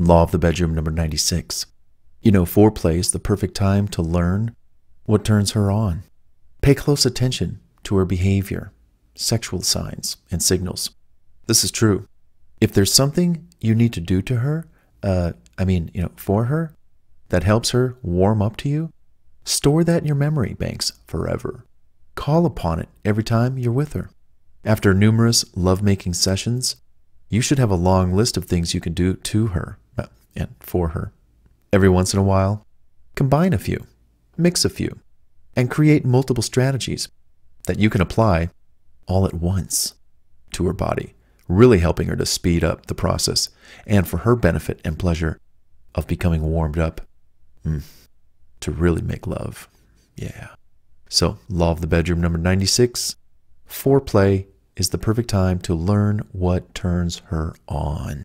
Law of the Bedroom number 96. You know, foreplay is the perfect time to learn what turns her on. Pay close attention to her behavior, sexual signs, and signals. This is true. If there's something you need to do to her, uh, I mean, you know, for her, that helps her warm up to you, store that in your memory banks forever. Call upon it every time you're with her. After numerous lovemaking sessions, you should have a long list of things you can do to her and for her. Every once in a while, combine a few, mix a few, and create multiple strategies that you can apply all at once to her body, really helping her to speed up the process and for her benefit and pleasure of becoming warmed up mm, to really make love. Yeah. So, Law of the Bedroom number 96 foreplay is the perfect time to learn what turns her on.